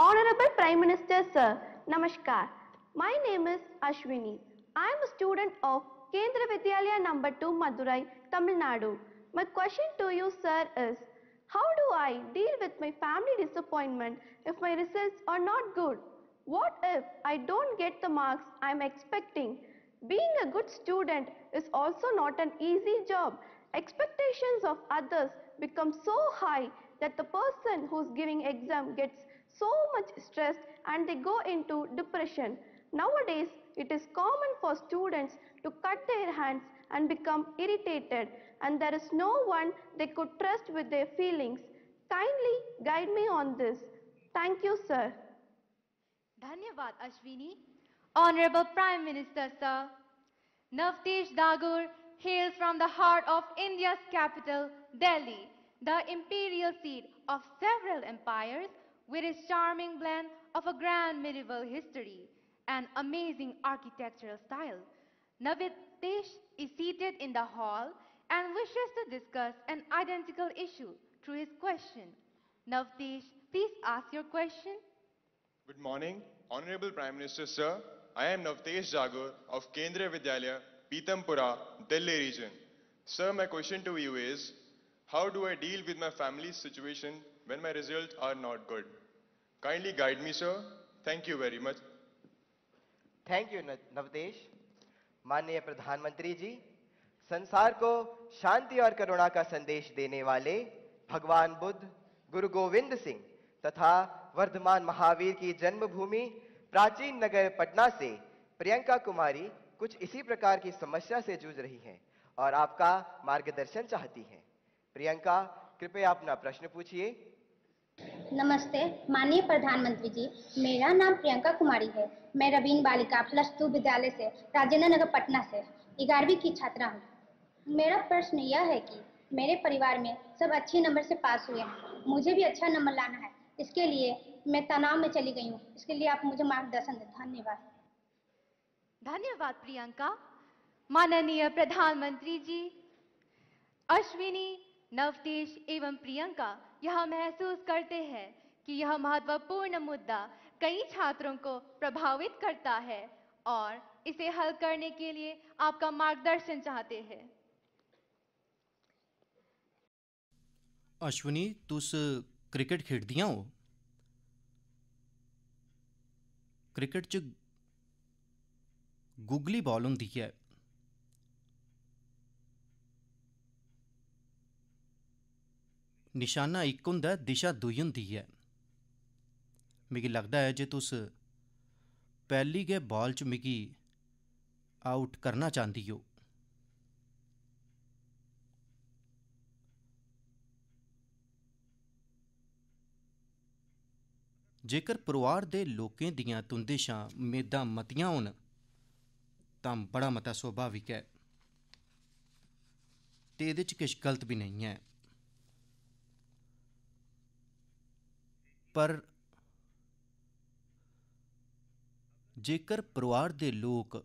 Honorable Prime Minister Sir, Namaskar. My name is Ashwini. I am a student of Kendra Vidyalaya No. 2 Madurai, Tamil Nadu. My question to you sir is, how do I deal with my family disappointment if my results are not good? What if I don't get the marks I am expecting? Being a good student is also not an easy job. Expectations of others become so high that the person who's giving exam gets so much stressed and they go into depression. Nowadays, it is common for students to cut their hands and become irritated and there is no one they could trust with their feelings. Kindly guide me on this. Thank you, sir. Dhanyavad, Ashwini. Honorable Prime Minister, sir. Navtesh Dagur hails from the heart of India's capital, Delhi, the imperial seat of several empires with its charming blend of a grand medieval history and amazing architectural style. Navitesh is seated in the hall and wishes to discuss an identical issue through his question. Navitesh, please ask your question. Good morning, Honorable Prime Minister Sir. I am Navtesh Jagur of Kendra Vidyalaya, Pitampura, Delhi region. Sir, my question to you is, how do I deal with my family's situation when my results are not good. Kindly guide me, sir. Thank you very much. Thank you, Navdesh. माननीय प्रधानमंत्री जी संसार को शांति और करुणा का संदेश देने वाले भगवान बुद्ध गुरु गोविंद सिंह तथा वर्धमान महावीर की जन्मभूमि प्राचीन नगर पटना से प्रियंका कुमारी कुछ इसी प्रकार की समस्या से जूझ रही हैं और आपका मार्गदर्शन चाहती हैं प्रियंका कृपया अपना प्रश्न पूछिए नमस्ते माननीय प्रधानमंत्री जी मेरा नाम प्रियंका कुमारी है मैं रवीन बालिका प्लस टू विद्यालय से राजेंद्र नगर पटना से ग्यारहवीं की छात्रा हूँ मेरा प्रश्न यह है कि मेरे परिवार में सब अच्छे नंबर से पास हुए हैं मुझे भी अच्छा नंबर लाना है इसके लिए मैं तनाव में चली गई हूँ इसके लिए आप मुझे मार्गदर्शन दें धन्यवाद धन्यवाद प्रियंका माननीय प्रधानमंत्री जी अश्विनी नवतेश एवं प्रियंका यह महसूस करते हैं कि यह महत्वपूर्ण मुद्दा कई छात्रों को प्रभावित करता है और इसे हल करने के लिए आपका मार्गदर्शन चाहते हैं अश्विनी तुस क्रिकेट खेडदियां हो क्रिकेट च गुगली बॉल होंगी है ਨਿਸ਼ਾਨਾ ਇੱਕ ਹੁੰਦਾ ਦਿਸ਼ਾ ਦੂਈ ਹੁੰਦੀ ਹੈ ਮੈਨੂੰ ਲੱਗਦਾ ਹੈ ਜੇ ਤੁਸੀਂ ਪਹਿਲੀ ਗੇ ਬਾਲ ਚ ਮਿਗੀ ਆਊਟ ਕਰਨਾ ਚਾਹੁੰਦੀ ਹੋ ਜੇਕਰ ਪਰਿਵਾਰ ਦੇ ਲੋਕਾਂ ਦੀਆਂ ਤੁੰਦੇਸ਼ਾਂ ਮੇਦਾ ਮਤੀਆਂ ਹੋਣ ਤਾਂ ਬੜਾ ਮਤਾ ਸੁਭਾਵਿਕ ਹੈ ਤੇ ਇਹਦੇ ਚ ਕਿਛ ਗਲਤ ਵੀ ਨਹੀਂ ਹੈ ਪਰ ਜੇਕਰ ਪਰਿਵਾਰ ਦੇ ਲੋਕ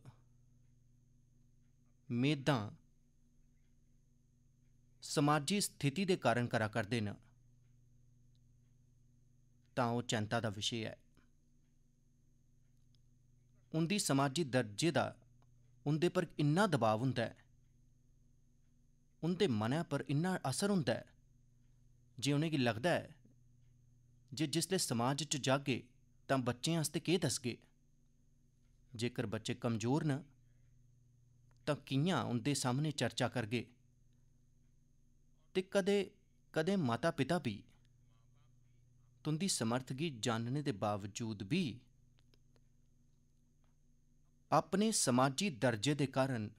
ਮੇਦਾਂ ਸਮਾਜੀ ਸਥਿਤੀ ਦੇ ਕਾਰਨ ਕਰਾ ਕਰਦੇ ਨੇ ਤਾਂ ਉਹ ਚਿੰਤਾ ਦਾ ਵਿਸ਼ੇ ਹੈ ਉਹਦੀ ਸਮਾਜੀ ਦਰਜੇ ਦਾ ਉਹਦੇ ਪਰ ਇੰਨਾ ਦਬਾਅ ਹੁੰਦਾ ਹੈ ਉਹਦੇ ਮਨਾਂ ਪਰ ਇੰਨਾ ਅਸਰ ਹੁੰਦਾ ਹੈ ਜਿਉਂਨੇ ਉਹਨੇ ਕੀ ਲੱਗਦਾ ਹੈ ਜੇ ਜਿਸ ਜਿਸਲੇ ਸਮਾਜ 'ਚ ਜਾਗੇ ਤਾਂ ਬੱਚਿਆਂ ਵਾਸਤੇ ਕੀ ਦੱਸਗੇ ਜੇਕਰ ਬੱਚੇ ਕਮਜ਼ੋਰ ਨਾ ਤਾਂ ਕਿੰਆਂ ਉਹਦੇ ਸਾਹਮਣੇ ਚਰਚਾ ਕਰਗੇ ਤੇ ਕਦੇ ਕਦੇ ਮਾਤਾ ਪਿਤਾ ਵੀ ਤੁੰਦੀ ਸਮਰਥਗੀ ਜਾਣਨ ਦੇ ਬਾਵਜੂਦ ਵੀ ਆਪਣੇ ਸਮਾਜੀ ਦਰਜੇ ਦੇ ਕਾਰਨ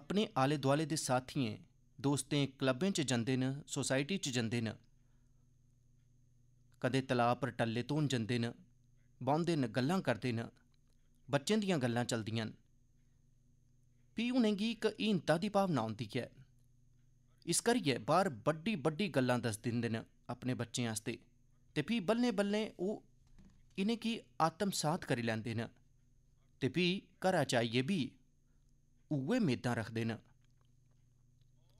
ਆਪਣੇ ਆਲੇ-ਦੁਆਲੇ ਦੇ ਸਾਥੀਆਂ ਦੋਸਤਾਂ ਕਲੱਬਾਂ 'ਚ ਜਾਂਦੇ ਨੇ ਸੋਸਾਇਟੀ 'ਚ ਜਾਂਦੇ ਨੇ ਕਦੇ ਤਲਾਬ ਪਰ ਟੱਲੇ ਤੋਂ ਜਾਂਦੇ ਨੇ ਬੌਂਦੇ ਨੇ ਗੱਲਾਂ ਕਰਦੇ ਨੇ ਬੱਚਿਆਂ ਦੀਆਂ ਗੱਲਾਂ ਚਲਦੀਆਂ ਨੇ ਪੀਉ ਨੇਗੀ ਇੱਕ ਇੰਤਾ ਦੀ ਭਾਵਨਾ ਹੁੰਦੀ ਹੈ ਇਸ ਕਰੀਏ ਬਾਹਰ ਵੱਡੀ ਵੱਡੀ ਗੱਲਾਂ ਦੱਸ ਦਿੰਦੇ ਨੇ ਆਪਣੇ ਬੱਚਿਆਂ ਵਾਸਤੇ ਤੇ ਫੀ ਬੱਲੇ ਬੱਲੇ ਉਹ ਇਹਨੇ ਕੀ ਆਤਮ ਸਾਥ ਕਰੀ ਲੈਂਦੇ ਨੇ ਤੇ ਵੀ ਘਰਾ ਚਾਹੀਏ ਵੀ ਉਹ ਮੇਦਾਂ ਰੱਖਦੇ ਨੇ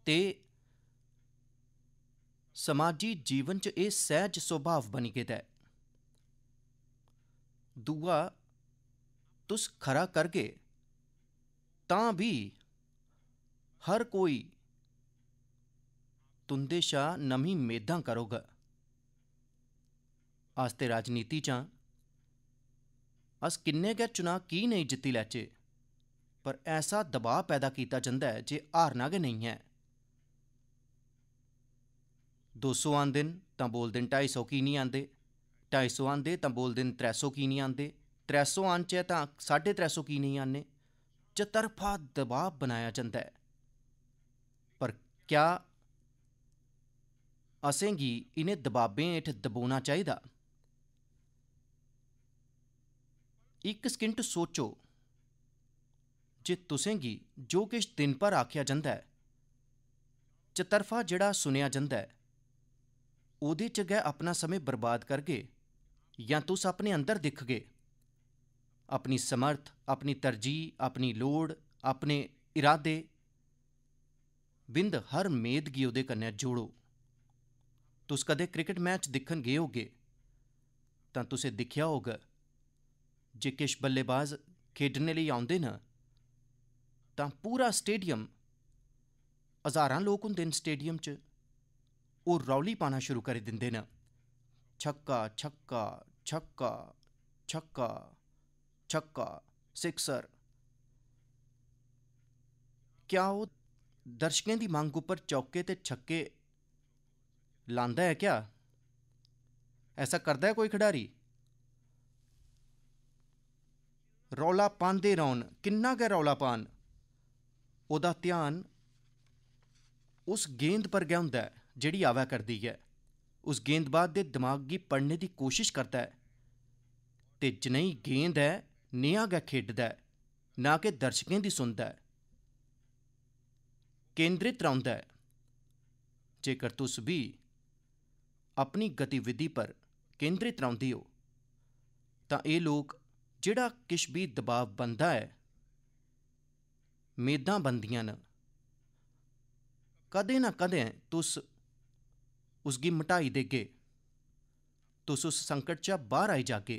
ਤੇ ਸਮਾਜੀ ਜੀਵਨ 'ਚ ਇਹ ਸਹਿਜ ਸੁਭਾਵ ਬਣ ਗਿਆ ਹੈ ਦੁਆ ਤੁਸ ਖਰਾ ਕਰਕੇ ਤਾਂ ਵੀ ਹਰ ਕੋਈ ਤੁੰਦੇ ਸ਼ਾ ਨਮੀ ਮੇਦਾਂ ਕਰੋਗਾ ਆਸਤੇ ਰਾਜਨੀਤੀ ਚਾਂ ਅਸ ਕਿੰਨੇ ਗੇ ਚੁਣਾ ਕੀ ਨਹੀਂ ਜਿੱਤੀ ਲੈਚੇ ਪਰ ਐਸਾ ਦਬਾਅ ਪੈਦਾ ਕੀਤਾ ਜਾਂਦਾ ਹੈ ਜੇ ਹਾਰਨਾ ਕਿ ਨਹੀਂ ਹੈ 200 ਆਂਦੇ ਤਾਂ ਬੋਲਦੇ 250 ਕੀ ਨਹੀਂ ਆਂਦੇ 250 ਆਂਦੇ ਤਾਂ ਬੋਲਦੇ 300 ਕੀ ਨਹੀਂ ਆਂਦੇ 300 ਆਂਚ ਹੈ ਤਾਂ 350 ਕੀ ਨਹੀਂ ਆਨੇ ਚਤਰਫਾ ਦਬਾਅ ਬਣਾਇਆ ਜਾਂਦਾ ਹੈ ਪਰ ਕਿਆ ਕੀ ਇਹਨੇ ਦਬਾਬੇ ਇੱਥੇ ਦਬੋਣਾ ਚਾਹੀਦਾ ਇੱਕ ਸਕਿੰਟ ਸੋਚੋ ਜੇ ਕੀ ਜੋ ਕਿਸ਼ ਦਿਨ ਪਰ ਆਖਿਆ ਜਾਂਦਾ ਹੈ ਚਤਰਫਾ ਜਿਹੜਾ ਸੁਨਿਆ ਜਾਂਦਾ ਹੈ ਉਹਦੇ ਚ ਗਏ ਆਪਣਾ ਸਮੇਂ ਬਰਬਾਦ ਕਰਕੇ ਜਾਂ ਤੂੰ ਆਪਣੇ ਅੰਦਰ ਦੇਖਗੇ ਆਪਣੀ ਸਮਰਥ ਆਪਣੀ ਤਰਜੀਹ ਆਪਣੀ ਲੋੜ ਆਪਣੇ ਇਰਾਦੇ ਬਿੰਦ ਹਰ ਮੇਦਗੀ ਉਹਦੇ ਕੰਨਿਆ ਜੋੜੋ ਤੁਸ ਕਦੇ ਕ੍ਰਿਕਟ ਮੈਚ ਦੇਖਣ ਗਏ ਹੋਗੇ ਤਾਂ ਤੁਸੀਂ ਦੇਖਿਆ ਹੋਗਾ ਜੇ ਕਿਸ਼ ਬੱਲੇਬਾਜ਼ ਖੇਡਣ ਲਈ ਆਉਂਦੇ ਨਾ ਤਾਂ ਪੂਰਾ ਸਟੇਡੀਅਮ ਹਜ਼ਾਰਾਂ ਲੋਕ ਹੁੰਦੇ ਨੇ ਸਟੇਡੀਅਮ 'ਚ ਉਹ ਰੌਲੀ ਪਾਣਾ ਸ਼ੁਰੂ ਕਰ ਦਿੰਦੇ ਨੇ ਛੱਕਾ ਛੱਕਾ ਛੱਕਾ ਛੱਕਾ ਛੱਕਾ ਸਿਕਸਰ ਕਿਆ ਉਹ ਦਰਸ਼ਕਾਂ ਦੀ ਮੰਗ ਉੱਪਰ ਚੌਕੇ ਤੇ ਛੱਕੇ ਲਾਂਦਾ ਹੈ ਕਿਆ ਐਸਾ ਕਰਦਾ ਹੈ ਕੋਈ ਖਿਡਾਰੀ ਰੌਲਾ ਪਾਉਂਦੇ ਰਹਣ ਕਿੰਨਾ ਗੈ ਰੌਲਾ ਪਾਣ ਉਹਦਾ ਧਿਆਨ ਉਸ ਗੇਂਦ ਪਰ ਗਿਆ ਹੁੰਦਾ ਹੈ ਜਿਹੜੀ ਆਵਾ ਕਰਦੀ ਹੈ ਉਸ ਗੇਂਦਬਾਦ ਦੇ ਦਿਮਾਗ ਦੀ ਪੜਨੇ ਦੀ ਕੋਸ਼ਿਸ਼ ਕਰਦਾ ਹੈ ਤੇ ਜਨਈ ਗੇਂਦ ਹੈ ਨਿਆਗਾ ਖੇਡਦਾ ਹੈ ਨਾ ਕਿ ਦਰਸ਼ਕਾਂ ਦੀ ਸੁਣਦਾ ਹੈ ਕੇਂਦ੍ਰਿਤ ਰਹਿੰਦਾ ਹੈ ਜੇਕਰ ਤੂੰ ਵੀ ਆਪਣੀ ਗਤੀਵਿਧੀ ਪਰ ਕੇਂਦ੍ਰਿਤ ਰਹਿੰਦੀ ਹੋ ਤਾਂ ਇਹ ਲੋਕ ਜਿਹੜਾ ਕਿਛ ਵੀ ਦਬਾਅ ਬੰਦਾ ਹੈ ਮੇਦਾਂ ਬੰਦੀਆਂ ਨ ਕਦੇ ਨਾ ਕਦੇ ਤੁਸੀਂ उसगी मटाई देगे तुस उस संकट चा बाहर आई जागे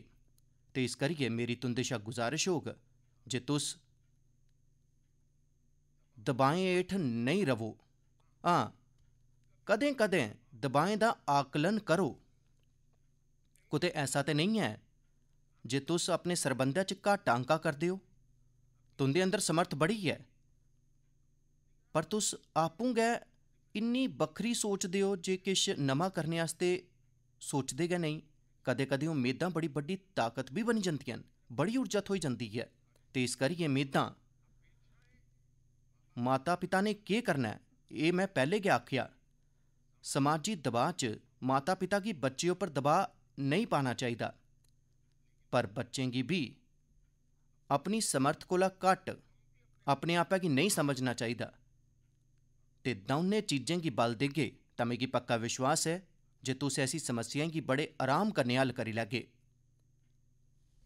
ते इस करियै मेरी तुं'दे शा गुजारिश होग जे तुस दबाएं हेठ नेईं रवो हां कदें कदें दबाएं दा आकलन करो कुतै ऐसा ते नहीं ऐ जे तुस अपने सरबंधै च घाटा अंका करदे हो तुं'दे अंदर समर्थ बड़ी ऐ पर तुस आपूं गै ਇੰਨੀ ਵੱਖਰੀ ਸੋਚਦੇ ਹੋ ਜੇ ਕਿਸ ਨਮਾ ਕਰਨ ਵਾਸਤੇ ਸੋਚਦੇ ਗਏ ਨਹੀਂ ਕਦੇ-ਕਦੇ ਉਮੀਦਾਂ ਬੜੀ ਵੱਡੀ ਤਾਕਤ ਵੀ ਬਣ ਜਾਂਦੀਆਂ ਬੜੀ ਊਰਜਾ ਹੋਈ ਜਾਂਦੀ ਹੈ ਤੇ ਇਸ ਕਰੀ ਉਮੀਦਾਂ ਮਾਤਾ ਪਿਤਾ ਨੇ ਕੀ ਕਰਨਾ ਇਹ ਮੈਂ ਪਹਿਲੇ ਕਿ ਆਖਿਆ ਸਮਾਜੀ ਦਬਾਅ 'ਚ ਮਾਤਾ ਪਿਤਾ ਕੀ ਬੱਚੇ ਉੱਪਰ ਦਬਾਅ ਨਹੀਂ ਪਾਣਾ ਚਾਹੀਦਾ ਪਰ ਬੱਚੇ ਕੀ ਵੀ ਆਪਣੀ ਸਮਰਥ ਕੋਲਾ घट ਆਪਣੇ ਆਪਾ ਕੀ ਨਹੀਂ ਸਮਝਣਾ ਚਾਹੀਦਾ ਤੇ ਦੋਨੇ ਚੀਜ਼ਾਂ ਕੀ ਬਲ ਦੇਗੇ ਤਮੇ ਕੀ ਪੱਕਾ ਵਿਸ਼ਵਾਸ ਹੈ ਜੇ ਤੂੰ ਸੇ ਐਸੀ ਸਮੱਸਿਆਵਾਂ ਕੀ ਬੜੇ ਆਰਾਮ ਕਰਨੇ ਹਲ ਕਰੀ ਲਗੇ